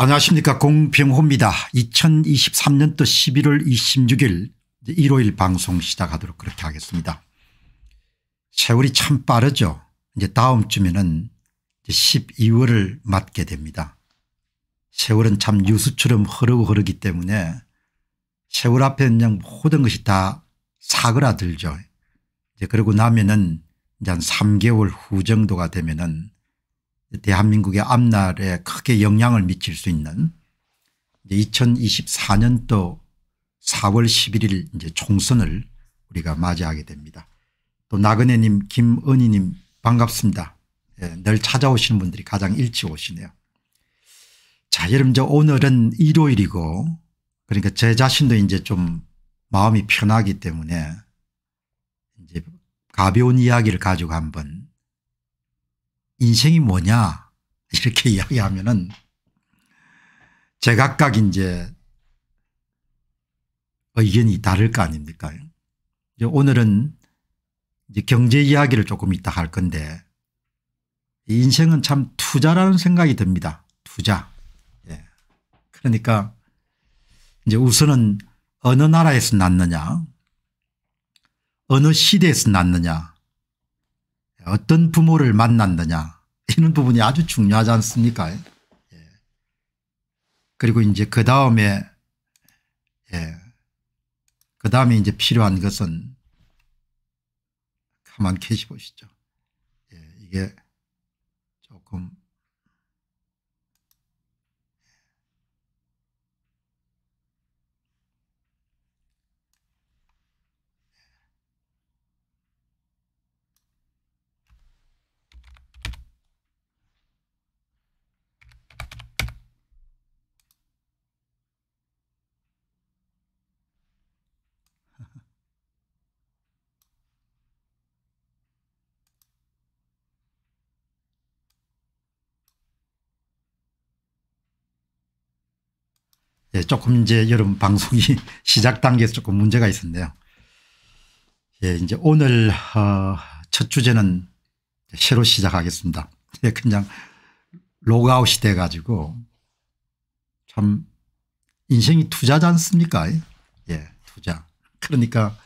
안녕하십니까 공병호입니다. 2023년도 11월 26일 일요일 방송 시작하도록 그렇게 하겠습니다. 세월이 참 빠르죠. 이제 다음 주면은 12월을 맞게 됩니다. 세월은 참 유수처럼 흐르고 흐르기 때문에 세월 앞에 그냥 모든 것이 다 사그라들죠. 이제 그러고 나면은 이제 한 3개월 후 정도가 되면은 대한민국의 앞날에 크게 영향을 미칠 수 있는 2024년도 4월 11일 이제 총선을 우리가 맞이하게 됩니다. 또 나그네님 김은희님 반갑습니다. 예, 늘 찾아오시는 분들이 가장 일찍 오시네요. 자 여러분 저 오늘은 일요일이고 그러니까 제 자신도 이제 좀 마음이 편하기 때문에 이제 가벼운 이야기를 가지고 한번 인생이 뭐냐 이렇게 이야기하면은 제각각 이제 의견이 다를 거 아닙니까 오늘은 이제 경제 이야기를 조금 이따 할 건데 인생은 참 투자라는 생각이 듭니다. 투자. 예. 그러니까 이제 우선은 어느 나라에서 났느냐 어느 시대에서 났느냐 어떤 부모를 만났느냐 이런 부분이 아주 중요하지 않습니까 예. 그리고 이제 그 다음에 예. 그 다음에 이제 필요한 것은 가만 계시 보시죠 예. 이게 조금 예, 조금 이제 여러분 방송이 시작 단계에서 조금 문제가 있었네요. 예, 이제 오늘 어, 첫 주제는 새로 시작하겠습니다. 예, 그냥 로그아웃이 돼 가지고 참 인생이 투자지 않습니까? 예, 투자. 그러니까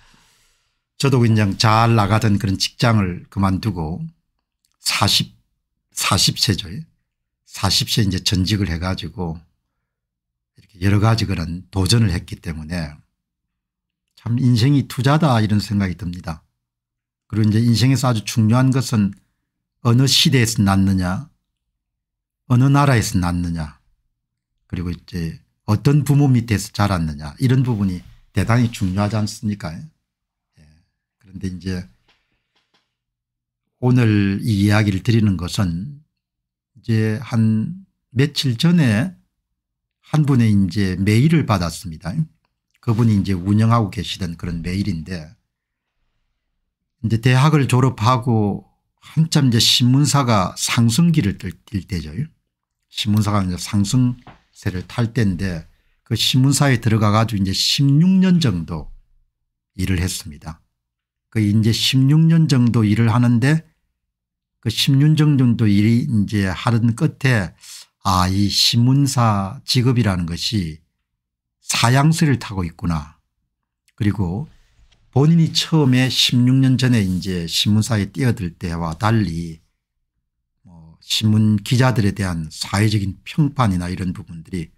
저도 그냥 잘 나가던 그런 직장을 그만두고 40, 40세죠. 40세 이제 전직을 해가지고 여러 가지 그런 도전을 했기 때문에 참 인생이 투자다 이런 생각이 듭니다. 그리고 이제 인생에서 아주 중요한 것은 어느 시대에서 났느냐 어느 나라에서 났느냐 그리고 이제 어떤 부모 밑에서 자랐느냐 이런 부분이 대단히 중요하지 않습니까 예. 그런데 이제 오늘 이 이야기를 드리는 것은 이제 한 며칠 전에 한 분의 이제 메일을 받았습니다. 그분이 이제 운영하고 계시던 그런 메일인데 이제 대학을 졸업하고 한참 이제 신문사가 상승기를 뛸 때죠. 신문사가 이제 상승세를 탈 때인데 그 신문사에 들어가 가지고 이제 16년 정도 일을 했습니다. 그 이제 16년 정도 일을 하는데 그 16년 정도 일이 이제 하던 끝에 아, 이 신문사 직업이라는 것이 사양세를 타고 있구나. 그리고 본인이 처음에 16년 전에 이제 신문사에 뛰어들 때와 달리 뭐 신문 기자들에 대한 사회적인 평판이나 이런 부분들이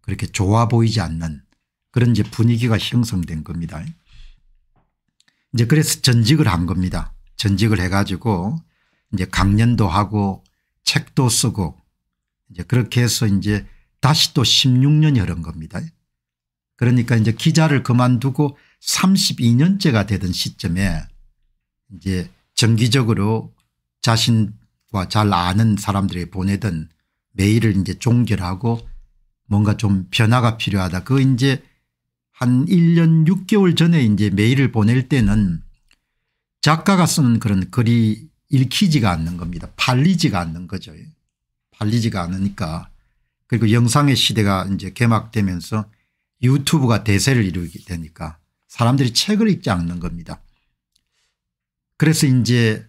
그렇게 좋아 보이지 않는 그런 이제 분위기가 형성된 겁니다. 이제 그래서 전직을 한 겁니다. 전직을 해가지고 이제 강연도 하고 책도 쓰고 이제 그렇게 해서 이제 다시 또 16년이 흐른 겁니다. 그러니까 이제 기자를 그만두고 32년째가 되던 시점에 이제 정기적으로 자신과 잘 아는 사람들이 보내던 메일을 이제 종결하고 뭔가 좀 변화가 필요하다. 그 이제 한 1년 6개월 전에 이제 메일을 보낼 때는 작가가 쓰는 그런 글이 읽히지가 않는 겁니다. 팔리지가 않는 거죠. 팔리지가 않으니까 그리고 영상의 시대가 이제 개막되면서 유튜브가 대세를 이루게 되니까 사람들이 책을 읽지 않는 겁니다. 그래서 이제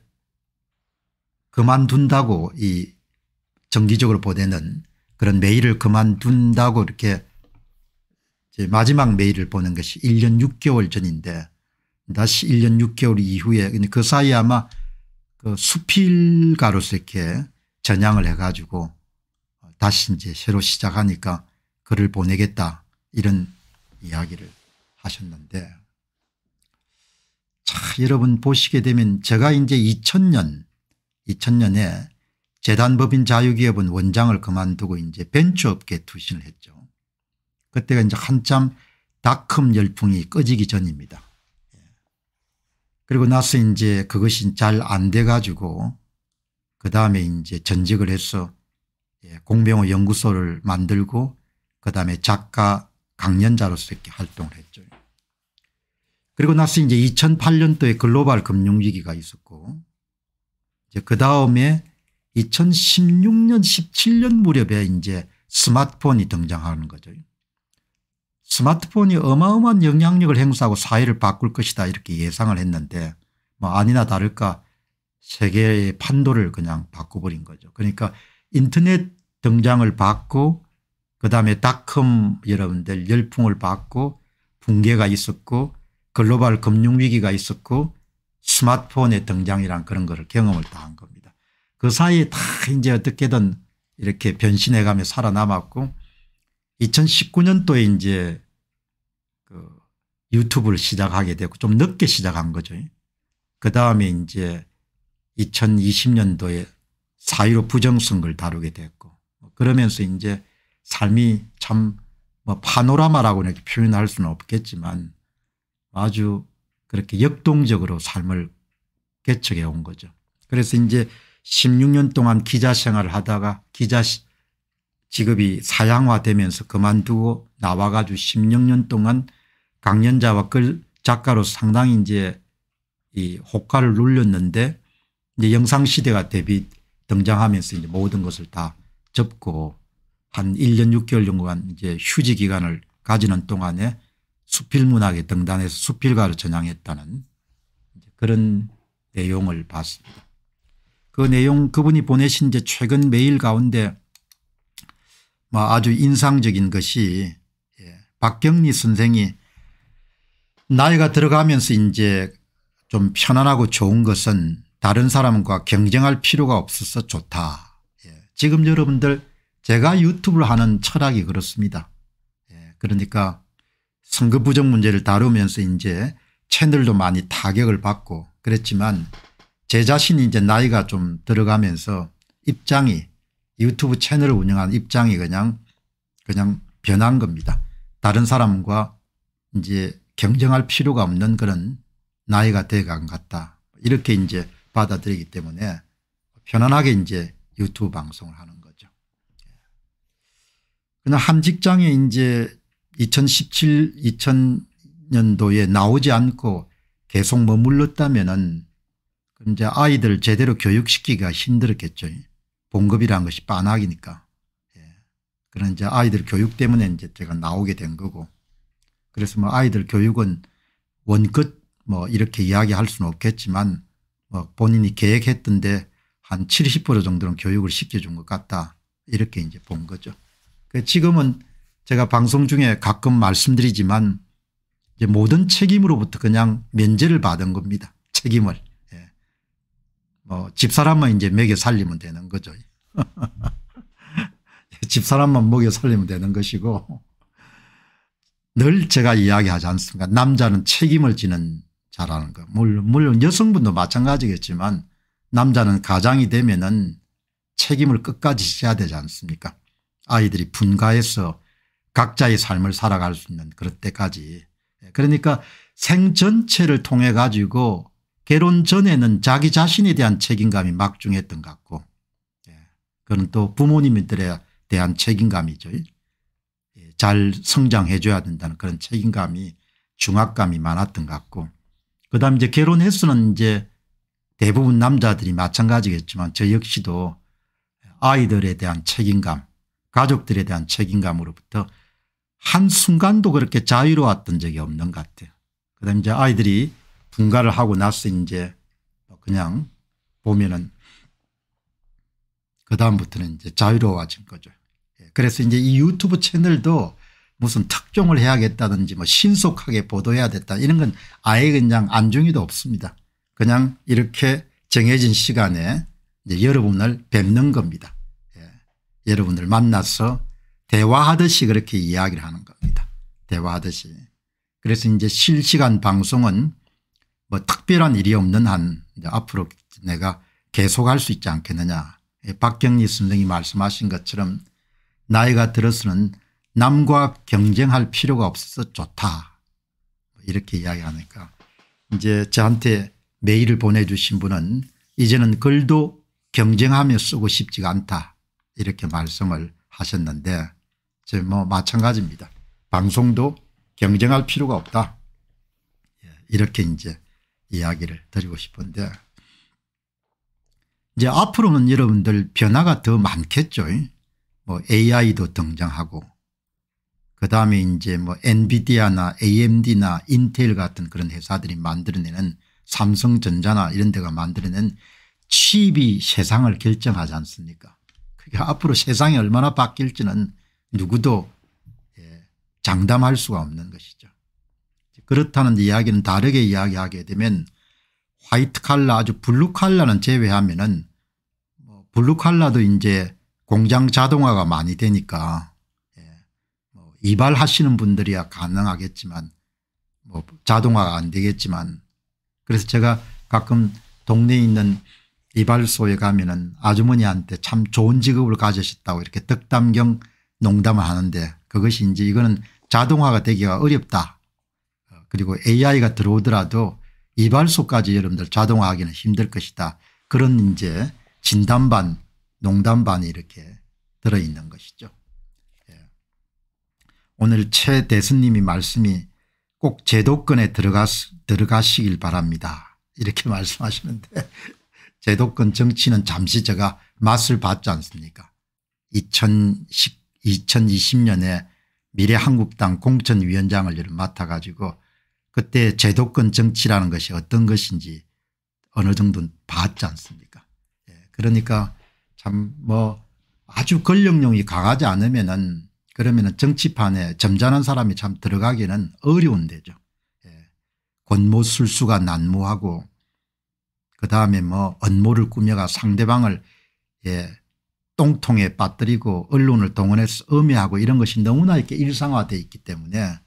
그만둔다고 이 정기적으로 보내는 그런 메일을 그만둔다고 이렇게 이제 마지막 메일을 보는 것이 1년 6개월 전인데 다시 1년 6개월 이후에 그 사이에 아마 그 수필가로서 이렇게 전향을 해가지고 다시 이제 새로 시작하니까 글을 보내겠다 이런 이야기를 하셨는데 자 여러분 보시게 되면 제가 이제 2000년 2000년에 재단법인 자유기업은 원장을 그만두고 이제 벤처업계 투신을 했죠. 그때가 이제 한참 닷컴 열풍이 꺼지기 전입니다. 예. 그리고 나서 이제 그것이 잘 안돼 가지고 그다음에 이제 전직을 해서 예, 공병호 연구소를 만들고 그다음에 작가 강연자로서 이렇게 활동을 했죠. 그리고 나서 이제 2008년도에 글로벌 금융위기가 있었고 이제 그 다음에 2016년 17년 무렵에 이제 스마트폰이 등장하는 거죠. 스마트폰이 어마어마한 영향력을 행사하고 사회를 바꿀 것이다 이렇게 예상을 했는데 뭐 아니나 다를까 세계의 판도를 그냥 바꿔버린 거죠. 그러니까 인터넷 등장을 받고 그다음에 닷컴 여러분들 열풍을 받고 붕괴가 있었고 글로벌 금융위기가 있었고 스마트폰의 등장이란 그런 거를 경험을 다 한 겁니다. 그 사이에 다 이제 어떻게든 이렇게 변신해가며 살아남았고 2019년도에 이제 그 유튜브를 시작하게 되고 좀 늦게 시작한 거죠. 그 다음에 이제 2020년도에 사1로 부정선거를 다루게 됐고 그러면서 이제 삶이 참 뭐 파노라마라고 이 표현할 수는 없겠지만 아주 그렇게 역동적으로 삶을 개척해 온 거죠. 그래서 이제 16년 동안 기자 생활을 하다가 기자 직업이 사양화되면서 그만두고 나와가지고 16년 동안 강연자와 글 작가로 상당히 이제 이 호가를 눌렸는데 이제 영상 시대가 대비 등장하면서 이제 모든 것을 다 접고 한 1년 6개월 정도간 이제 휴지 기간을 가지는 동안에 수필문학의 등단에서 수필가를 전향했다는 그런 내용을 봤습니다. 그 내용 그분이 보내신 이제 최근 메일 가운데 뭐 아주 인상적인 것이 예, 박경리 선생이 나이가 들어가면서 이제 좀 편안하고 좋은 것은 다른 사람과 경쟁할 필요가 없어서 좋다. 예. 지금 여러분들 제가 유튜브를 하는 철학이 그렇습니다. 예. 그러니까 선거 부정 문제를 다루면서 이제 채널도 많이 타격을 받고 그랬지만 제 자신이 이제 나이가 좀 들어가면서 입장이 유튜브 채널을 운영하는 입장이 그냥 그냥 변한 겁니다. 다른 사람과 이제 경쟁할 필요가 없는 그런 나이가 돼간 같다. 이렇게 이제 받아들이기 때문에 편안하게 이제 유튜브 방송을 하는 거죠. 예. 그러나 한 직장에 이제 2017, 2000년도에 나오지 않고 계속 머물렀다면 이제 아이들 제대로 교육시키기가 힘들었겠죠. 봉급이라는 것이 반학이니까. 예. 그런 이제 아이들 교육 때문에 이제 제가 나오게 된 거고. 그래서 뭐 아이들 교육은 원끝 뭐 이렇게 이야기할 수는 없겠지만 본인이 계획했던데 한 70% 정도는 교육을 시켜준 것 같다 이렇게 이제 본 거죠. 그 지금은 제가 방송 중에 가끔 말씀드리지만 이제 모든 책임으로부터 그냥 면제를 받은 겁니다. 책임을. 예. 뭐 집사람만 이제 먹여 살리면 되는 거죠. 집사람만 먹여 살리면 되는 것이고 늘 제가 이야기하지 않습니까 남자는 책임을 지는 잘하는 거. 물론, 여성분도 마찬가지겠지만 남자는 가장이 되면은 책임을 끝까지 져야 되지 않습니까 아이들이 분가해서 각자의 삶을 살아갈 수 있는 그럴 때까지 예, 그러니까 생 전체를 통해 가지고 결혼 전에는 자기 자신에 대한 책임감이 막중했던 것 같고 예, 그건 또 부모님들에 대한 책임감이죠. 예, 잘 성장해 줘야 된다는 그런 책임감이 중압감이 많았던 것 같고 그다음 이제 결혼 횟수는 이제 대부분 남자들이 마찬가지겠지만 저 역시도 아이들에 대한 책임감 가족들에 대한 책임감으로부터 한순간도 그렇게 자유로웠던 적이 없는 것 같아요. 그다음 이제 아이들이 분가를 하고 나서 이제 그냥 보면은 그다음부터는 이제 자유로워진 거죠. 예, 그래서 이제 이 유튜브 채널도 무슨 특종을 해야겠다든지 뭐 신속하게 보도해야 됐다 이런 건 아예 그냥 안중에도 없습니다. 그냥 이렇게 정해진 시간에 여러분을 뵙는 겁니다. 예. 여러분을 만나서 대화하듯이 그렇게 이야기를 하는 겁니다. 대화하듯이. 그래서 이제 실시간 방송은 뭐 특별한 일이 없는 한 앞으로 내가 계속할 수 있지 않겠느냐. 예, 박경리 선생이 말씀하신 것처럼 나이가 들어서는 남과 경쟁할 필요가 없어서 좋다 이렇게 이야기하니까 이제 저한테 메일을 보내주신 분은 이제는 글도 경쟁하며 쓰고 싶지가 않다 이렇게 말씀을 하셨는데 저뭐 마찬가지입니다. 방송도 경쟁할 필요가 없다 예, 이렇게 이제 이야기를 드리고 싶은데 이제 앞으로는 여러분들 변화가 더 많겠죠. 뭐 AI도 등장하고 그 다음에 이제 뭐 엔비디아나 amd나 인텔 같은 그런 회사들이 만들어내는 삼성전자나 이런 데가 만들어낸 칩이 세상을 결정하지 않습니까 그게 앞으로 세상이 얼마나 바뀔지는 누구도 예, 장담할 수가 없는 것이죠. 그렇다는 이야기는 다르게 이야기하게 되면 화이트 칼라 아주 블루 칼라는 제외하면 은 뭐 블루 칼라도 이제 공장 자동화가 많이 되니까 이발하시는 분들이야 가능하겠지만 뭐 자동화가 안 되겠지만 그래서 제가 가끔 동네에 있는 이발소에 가면은 아주머니한테 참 좋은 직업을 가지셨다고 이렇게 덕담경 농담을 하는데 그것이 이제 이거는 자동화가 되기가 어렵다. 그리고 AI가 들어오더라도 이발소까지 여러분들 자동화하기는 힘들 것이다. 그런 이제 진단반 농담반이 이렇게 들어있는 것이죠. 오늘 최 대수님이 말씀이 꼭 제도권에 들어가, 들어가시길 바랍니다. 이렇게 말씀하시는데 제도권 정치는 잠시 제가 맛을 봤지 않습니까 2010, 2020년에 미래한국당 공천위원장을 맡아 가지고 그때 제도권 정치라는 것이 어떤 것인지 어느 정도 봤지 않습니까 예, 그러니까 참 뭐 아주 권력용이 강하지 않으면 은 그러면 정치판에 점잖은 사람이 참 들어가기는 어려운 데죠. 예. 권모술수가 난무하고 그다음에 뭐업무를 꾸며가 상대방을 예. 똥통에 빠뜨리고 언론을 동원해서 음해하고 이런 것이 너무나 이렇게 일상화되어 있기 때문에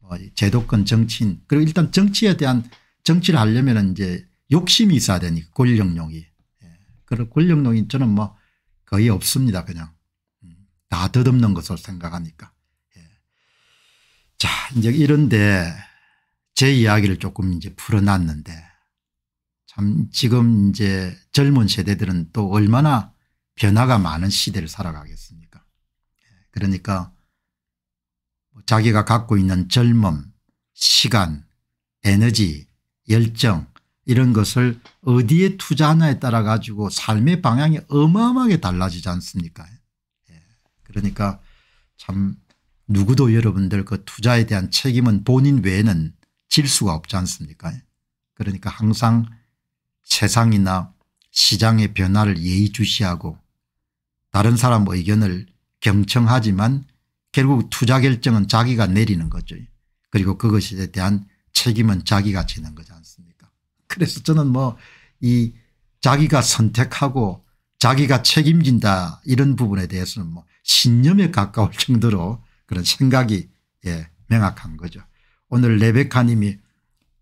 뭐 제도권 정치인 그리고 일단 정치에 대한 정치를 하려면 이제 욕심이 있어야 되니까 권력용이. 예. 그런 권력용이 저는 뭐 거의 없습니다 그냥. 다 덧없는 것을 생각하니까. 예. 자, 이제 이런데 제 이야기를 조금 이제 풀어놨는데 참 지금 이제 젊은 세대들은 또 얼마나 변화가 많은 시대를 살아가겠습니까. 예. 그러니까 뭐 자기가 갖고 있는 젊음, 시간, 에너지, 열정 이런 것을 어디에 투자하냐에 따라 가지고 삶의 방향이 어마어마하게 달라지지 않습니까. 예. 그러니까 참 누구도 여러분들 그 투자에 대한 책임은 본인 외에는 질 수가 없지 않습니까 그러니까 항상 세상이나 시장의 변화를 예의주시하고 다른 사람 의견을 경청하지만 결국 투자 결정은 자기가 내리는 거죠. 그리고 그것에 대한 책임은 자기가 지는 거지 않습니까 그래서 저는 뭐 이 자기가 선택하고 자기가 책임진다 이런 부분에 대해서는 뭐 신념에 가까울 정도로 그런 생각이 예, 명확한 거죠. 오늘 레베카 님이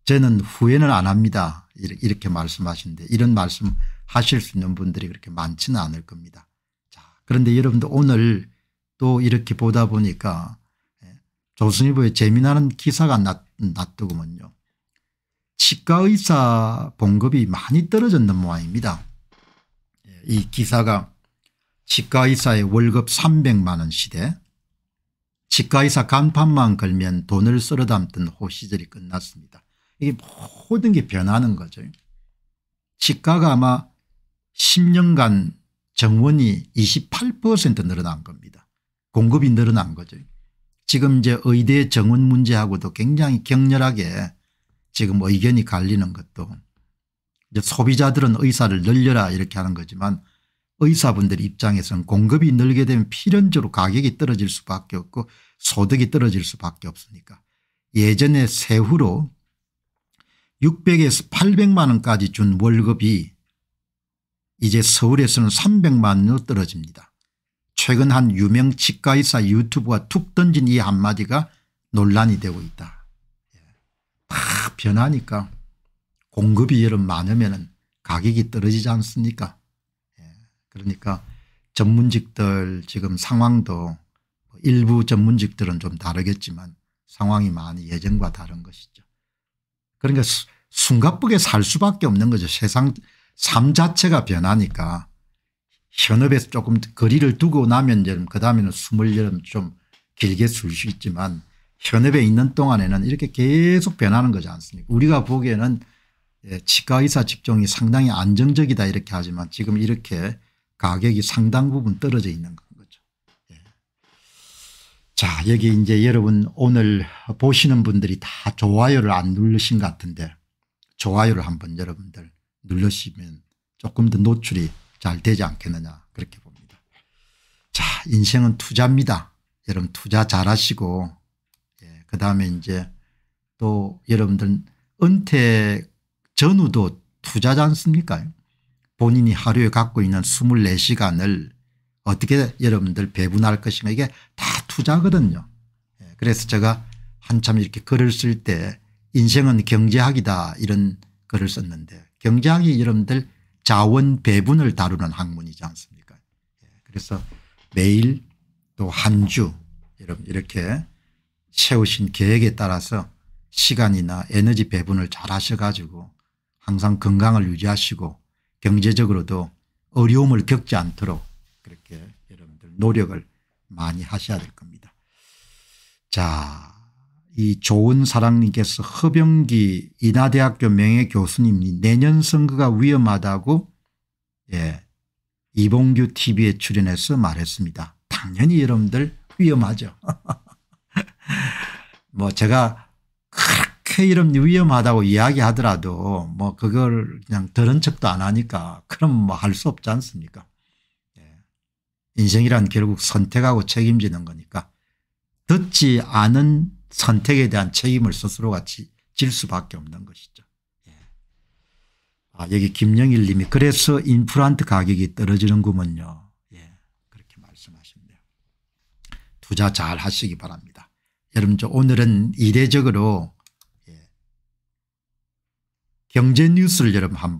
저는 후회는 안 합니다 이렇게 말씀하시는데 이런 말씀 하실 수 있는 분들이 그렇게 많지는 않을 겁니다. 자, 그런데 여러분들 오늘 또 이렇게 보다 보니까 예, 조선일보에 재미나는 기사가 났, 났더군요. 치과의사 봉급이 많이 떨어졌는 모양입니다. 이 기사가 치과의사의 월급 300만 원 시대 치과의사 간판만 걸면 돈을 쓸어 담던 호시절이 끝났습니다. 이게 모든 게 변하는 거죠. 치과가 아마 10년간 정원이 28% 늘어난 겁니다. 공급이 늘어난 거죠. 지금 이제 의대 정원 문제하고도 굉장히 격렬하게 지금 의견이 갈리는 것도 이제 소비자들은 의사를 늘려라 이렇게 하는 거지만 의사분들 입장에서는 공급이 늘게 되면 필연적으로 가격이 떨어질 수밖에 없고 소득이 떨어질 수밖에 없으니까 예전에 세후로 600에서 800만 원까지 준 월급이 이제 서울에서는 300만 원으로 떨어집니다. 최근 한 유명 치과의사 유튜브가 툭 던진 이 한마디가 논란이 되고 있다. 예. 다 변하니까 공급이 여름 많으면 가격이 떨어지지 않습니까 예, 그러니까 전문직들 지금 상황도 뭐 일부 전문직들은 좀 다르겠지만 상황이 많이 예전과 다른 것이죠. 그러니까 숨가쁘게 살 수밖에 없는 거죠. 세상 삶 자체가 변하니까 현업에서 조금 거리를 두고 나면 그다음에는 숨을 좀 길게 쉴 수 있지만 현업에 있는 동안에는 이렇게 계속 변하는 거지 않습니까 우리가 보기에는 예, 치과의사 직종이 상당히 안정적이다 이렇게 하지만 지금 이렇게 가격이 상당 부분 떨어져 있는 거죠. 예. 자 여기 이제 여러분 오늘 보시는 분들이 다 좋아요를 안 누르신 것 같은데 좋아요를 한번 여러분들 눌러시면 조금 더 노출이 잘 되지 않겠느냐 그렇게 봅니다. 자 인생은 투자입니다. 여러분 투자 잘하시고 예, 그다음에 이제 또 여러분들 은퇴 전우도 투자지 않습니까 본인이 하루에 갖고 있는 24시간을 어떻게 여러분들 배분할 것인가 이게 다 투자거든요. 예, 그래서 제가 한참 이렇게 글을 쓸 때 인생은 경제학이다 이런 글을 썼는데 경제학이 여러분들 자원 배분을 다루는 학문이지 않습니까 예, 그래서 매일 또 한주 여러분 이렇게 세우신 계획에 따라서 시간이나 에너지 배분을 잘 하셔 가지고 항상 건강을 유지하시고 경제적으로도 어려움을 겪지 않도록 그렇게 여러분들 노력을 많이 하셔야 될 겁니다. 자, 이 좋은 사랑님께서 허병기 인하대학교 명예교수님이 내년 선거가 위험하다고 예, 이봉규 tv에 출연해서 말했습니다. 당연히 여러분들 위험하죠. 뭐 제가 폐이름 위험하다고 이야기하더라도 뭐 그걸 그냥 들은 척도 안 하니까 그럼 뭐 할 수 없지 않습니까 예. 인생이란 결국 선택하고 책임지는 거니까 듣지 않은 선택에 대한 책임을 스스로가 지, 질 수밖에 없는 것이죠. 예. 아, 여기 김영일 님이 그래서 인프란트 가격이 떨어지는구먼요. 예. 그렇게 말씀하셨네요. 투자 잘 하시기 바랍니다. 여러분 저 오늘은 이례적으로 경제 뉴스를 여러분 한번